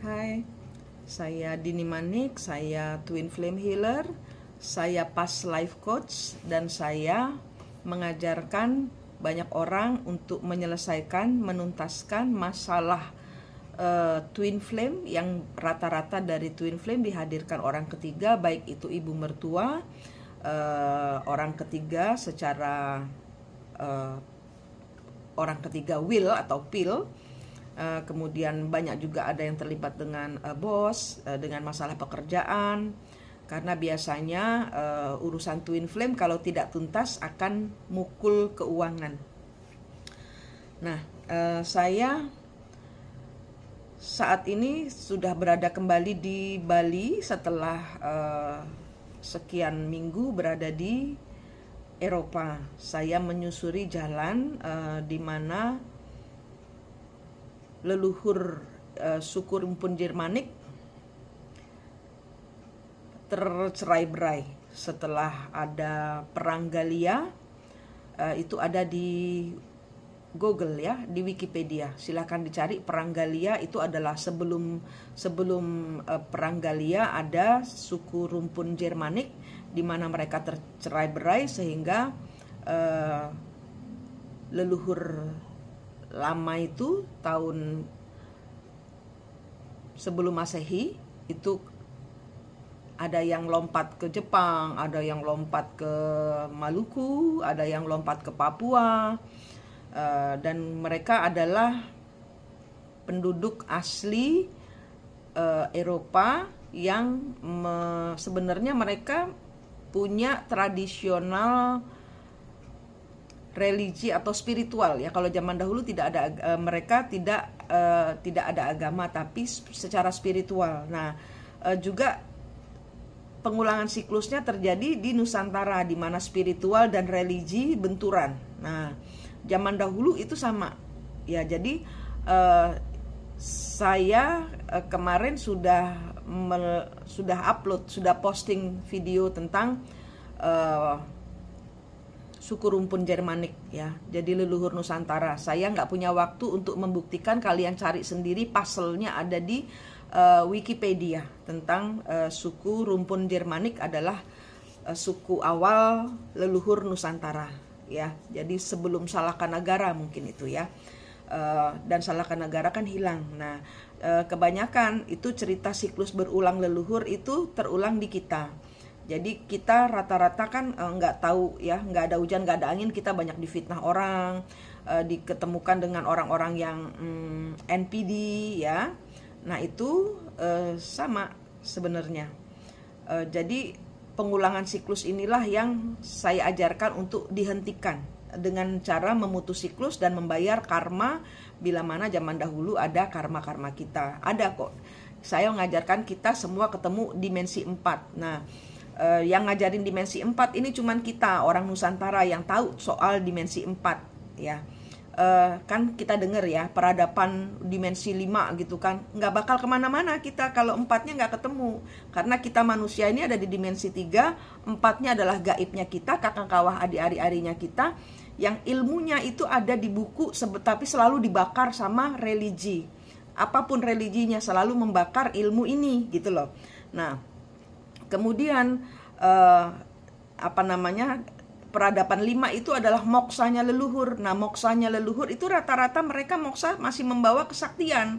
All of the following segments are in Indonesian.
Hai, saya Dini Manik, saya Twin Flame Healer, saya Past Life Coach, dan saya mengajarkan banyak orang untuk menyelesaikan, menuntaskan masalah uh, Twin Flame yang rata-rata dari Twin Flame dihadirkan orang ketiga, baik itu ibu mertua, uh, orang ketiga secara uh, orang ketiga will atau pill Eh, kemudian banyak juga ada yang terlibat dengan uh, bos, uh, dengan masalah pekerjaan, karena biasanya uh, urusan twin flame kalau tidak tuntas akan mukul keuangan. Nah, uh, saya saat ini sudah berada kembali di Bali setelah uh, sekian minggu berada di Eropa. Saya menyusuri jalan uh, di mana leluhur uh, eh, suku rumpun Jermanik tercerai-berai setelah ada perang Galia uh, itu ada di Google ya di Wikipedia silahkan dicari perang Galia itu adalah sebelum sebelum uh, perang Galia ada suku rumpun Jermanik di mana mereka tercerai-berai sehingga uh, leluhur lama itu tahun sebelum Masehi itu ada yang lompat ke Jepang, ada yang lompat ke Maluku, ada yang lompat ke Papua, eh, dan mereka adalah penduduk asli eh, Eropa yang sebenarnya mereka punya tradisional religi atau spiritual ya kalau zaman dahulu tidak ada eh, mereka tidak eh, tidak ada agama tapi secara spiritual nah eh, juga pengulangan siklusnya terjadi di Nusantara di mana spiritual dan religi benturan nah zaman dahulu itu sama ya jadi saya kemarin sudah sudah upload sudah posting video tentang suku rumpun Jermanik ya. Jadi leluhur Nusantara. Saya nggak punya waktu untuk membuktikan kalian cari sendiri pasalnya ada di uh, Wikipedia tentang uh, suku rumpun Jermanik adalah uh, suku awal leluhur Nusantara ya. Jadi sebelum salahkan negara mungkin itu ya. Uh, dan negara kan hilang. Nah, uh, kebanyakan itu cerita siklus berulang leluhur itu terulang di kita jadi kita rata-rata kan eh, nggak uh, tahu ya, nggak ada hujan, nggak ada angin, kita banyak difitnah orang, uh, diketemukan dengan orang-orang yang um, mm, NPD ya. Nah itu uh, sama sebenarnya. Uh, jadi pengulangan siklus inilah yang saya ajarkan untuk dihentikan dengan cara memutus siklus dan membayar karma bila mana zaman dahulu ada karma-karma kita. Ada kok. Saya mengajarkan kita semua ketemu dimensi 4. Nah, uh, yang ngajarin dimensi 4 ini cuman kita orang Nusantara yang tahu soal dimensi 4 ya. Uh, kan kita denger ya peradaban dimensi 5 gitu kan nggak bakal kemana-mana kita kalau empatnya nggak ketemu karena kita manusia ini ada di dimensi 3 empatnya adalah gaibnya kita kakak kawah adik ari arinya kita yang ilmunya itu ada di buku tapi selalu dibakar sama religi apapun religinya selalu membakar ilmu ini gitu loh nah Kemudian uh, apa namanya peradaban lima itu adalah moksanya leluhur. Nah moksanya leluhur itu rata-rata mereka moksa masih membawa kesaktian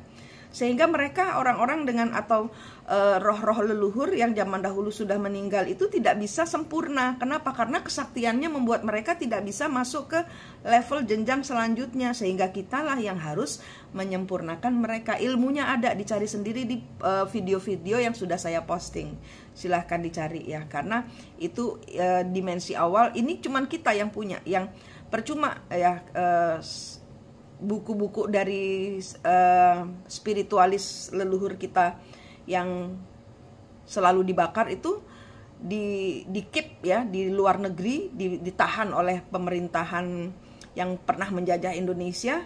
sehingga mereka orang-orang dengan atau eh, roh-roh uh, leluhur yang zaman dahulu sudah meninggal itu tidak bisa sempurna. Kenapa? Karena kesaktiannya membuat mereka tidak bisa masuk ke level jenjang selanjutnya sehingga kitalah yang harus menyempurnakan mereka. Ilmunya ada dicari sendiri di eh, video-video uh, yang sudah saya posting. Silahkan dicari ya karena itu uh, dimensi awal ini cuman kita yang punya yang percuma ya buku-buku dari uh, spiritualis leluhur kita yang selalu dibakar itu di di keep ya di luar negeri di, ditahan oleh pemerintahan yang pernah menjajah Indonesia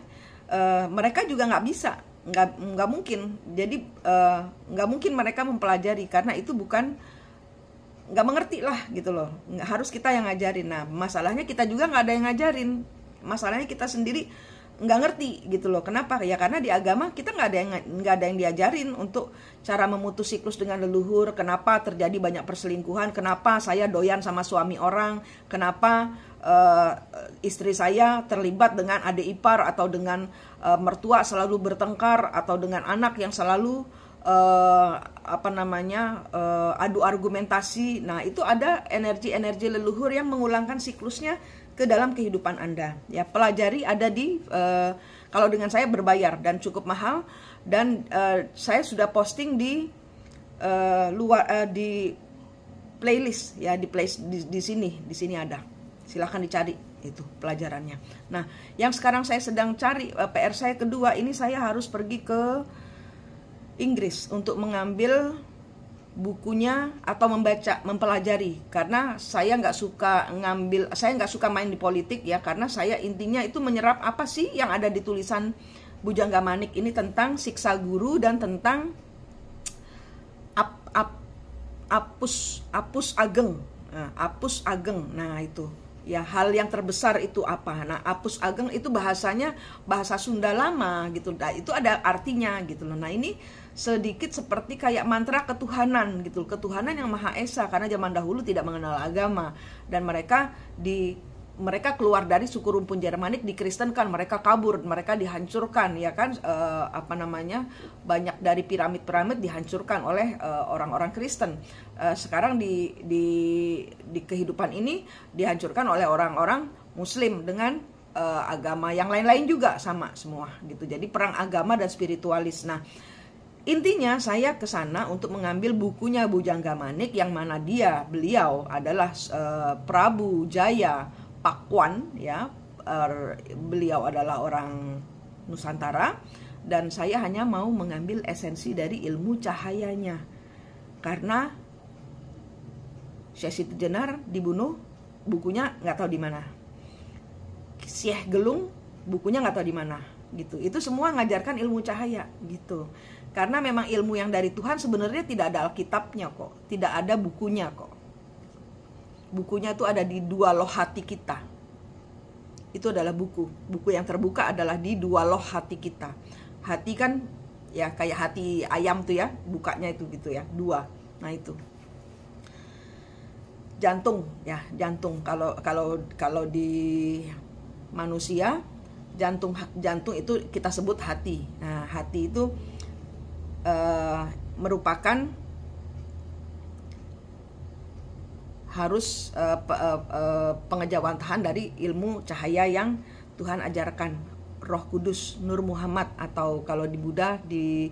uh, mereka juga nggak bisa nggak nggak mungkin jadi uh, nggak mungkin mereka mempelajari karena itu bukan nggak mengerti lah gitu loh harus kita yang ngajarin nah masalahnya kita juga nggak ada yang ngajarin masalahnya kita sendiri nggak ngerti gitu loh kenapa ya karena di agama kita nggak ada yang nggak ada yang diajarin untuk cara memutus siklus dengan leluhur kenapa terjadi banyak perselingkuhan kenapa saya doyan sama suami orang kenapa uh, istri saya terlibat dengan adik ipar atau dengan uh, mertua selalu bertengkar atau dengan anak yang selalu uh, apa namanya uh, adu argumentasi. Nah, itu ada energi-energi leluhur yang mengulangkan siklusnya ke dalam kehidupan Anda. Ya, pelajari ada di uh, kalau dengan saya berbayar dan cukup mahal dan uh, saya sudah posting di uh, luar uh, di playlist ya di place di, di sini, di sini ada. Silahkan dicari itu pelajarannya. Nah, yang sekarang saya sedang cari PR saya kedua ini saya harus pergi ke Inggris untuk mengambil bukunya atau membaca mempelajari karena saya nggak suka ngambil saya nggak suka main di politik ya karena saya intinya itu menyerap apa sih yang ada di tulisan Bujangga Manik ini tentang siksa guru dan tentang ap, ap, apus apus ageng nah, apus ageng nah itu ya hal yang terbesar itu apa nah apus ageng itu bahasanya bahasa Sunda lama gitu nah, itu ada artinya gitu loh nah ini sedikit seperti kayak mantra ketuhanan gitu ketuhanan yang maha esa karena zaman dahulu tidak mengenal agama dan mereka di mereka keluar dari suku rumpun Jermanik dikristenkan, mereka kabur, mereka dihancurkan ya kan e, apa namanya? banyak dari piramid-piramid dihancurkan oleh eh, orang-orang e, Kristen. E, sekarang di di di kehidupan ini dihancurkan oleh orang-orang muslim dengan agama yang lain-lain juga sama semua gitu. Jadi perang agama dan spiritualis. Nah, Intinya saya ke sana untuk mengambil bukunya Bujangga Manik yang mana dia beliau adalah uh, Prabu Jaya Pakuan ya er, beliau adalah orang Nusantara dan saya hanya mau mengambil esensi dari ilmu cahayanya karena Syekh Siti Jenar dibunuh bukunya nggak tahu di mana Syekh Gelung bukunya nggak tahu di mana gitu itu semua ngajarkan ilmu cahaya gitu karena memang ilmu yang dari Tuhan sebenarnya tidak ada Alkitabnya kok tidak ada bukunya kok bukunya itu ada di dua loh hati kita itu adalah buku buku yang terbuka adalah di dua loh hati kita hati kan ya kayak hati ayam tuh ya bukanya itu gitu ya dua nah itu jantung ya jantung kalau kalau kalau di manusia jantung jantung itu kita sebut hati nah hati itu uh, merupakan harus eh, eh, eh, pengejawantahan dari ilmu cahaya yang Tuhan ajarkan Roh Kudus Nur Muhammad atau kalau di Buddha di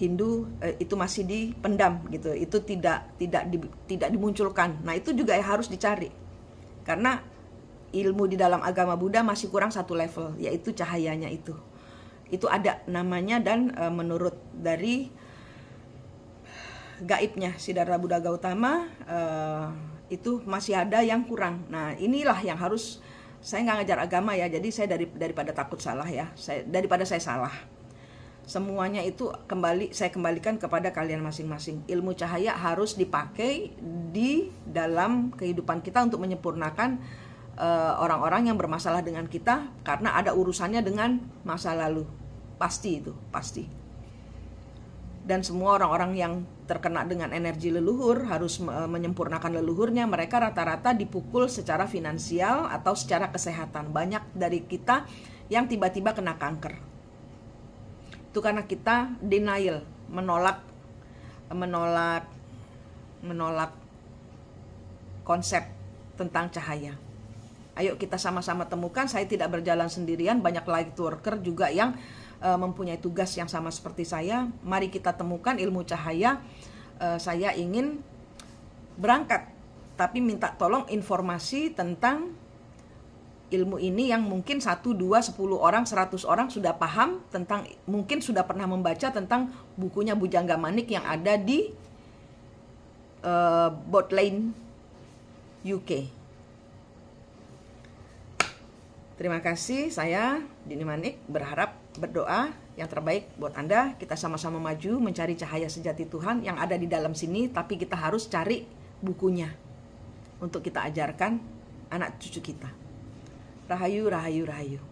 Hindu itu masih dipendam gitu itu tidak tidak di, tidak dimunculkan nah itu juga harus dicari karena ilmu di dalam agama Buddha masih kurang satu level yaitu cahayanya itu itu ada namanya dan menurut dari gaibnya Siddhartha Buddha Gautama itu masih ada yang kurang. Nah, inilah yang harus saya nggak ngajar agama ya, jadi saya dari daripada takut salah ya, saya, daripada saya salah. Semuanya itu kembali saya kembalikan kepada kalian masing-masing. Ilmu cahaya harus dipakai di dalam kehidupan kita untuk menyempurnakan eh, orang-orang uh, orang -orang yang bermasalah dengan kita karena ada urusannya dengan masa lalu. Pasti itu, pasti dan semua orang-orang yang terkena dengan energi leluhur harus menyempurnakan leluhurnya mereka rata-rata dipukul secara finansial atau secara kesehatan banyak dari kita yang tiba-tiba kena kanker itu karena kita denial menolak menolak menolak konsep tentang cahaya ayo kita sama-sama temukan saya tidak berjalan sendirian banyak light worker juga yang uh, mempunyai tugas yang sama seperti saya, mari kita temukan ilmu cahaya. Uh, saya ingin berangkat, tapi minta tolong informasi tentang ilmu ini yang mungkin 1, 2, 10 orang, 100 orang sudah paham tentang mungkin sudah pernah membaca tentang bukunya Bujangga Manik yang ada di uh, eh, Botlane UK. Terima kasih saya Dini Manik berharap berdoa yang terbaik buat Anda. Kita sama-sama maju mencari cahaya sejati Tuhan yang ada di dalam sini, tapi kita harus cari bukunya untuk kita ajarkan anak cucu kita. Rahayu, rahayu, rahayu.